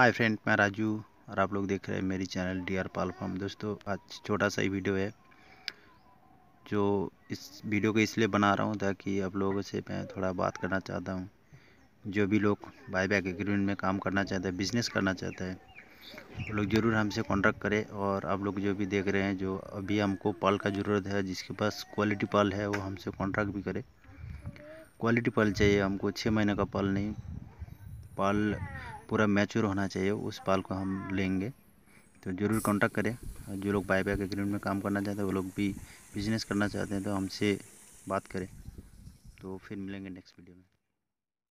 hi friend मैं राजू और आप लोग देख रहे हैं मेरी channel D R Pal form दोस्तों आज छोटा सा ही वीडियो है जो इस वीडियो को इसलिए बना रहा हूँ ताकि आप लोगों से मैं थोड़ा बात करना चाहता हूँ जो भी लोग बाई बैक एग्रीमेंट में काम करना चाहते हैं बिज़नेस करना चाहते हैं वो लोग ज़रूर हमसे कॉन्टैक्ट करें और आप लोग जो भी देख रहे हैं जो अभी हमको पाल का ज़रूरत है जिसके पास क्वालिटी पाल है वो हमसे कॉन्ट्रैक्ट भी करे क्वालिटी पाल चाहिए हमको छः महीने का पाल नहीं पाल पूरा मैच्योर होना चाहिए उस बाल को हम लेंगे तो ज़रूर कांटेक्ट करें और जो लोग बाय बैक एग्रीमेंट में काम करना चाहते हैं वो लोग भी बिजनेस करना चाहते हैं तो हमसे बात करें तो फिर मिलेंगे नेक्स्ट वीडियो में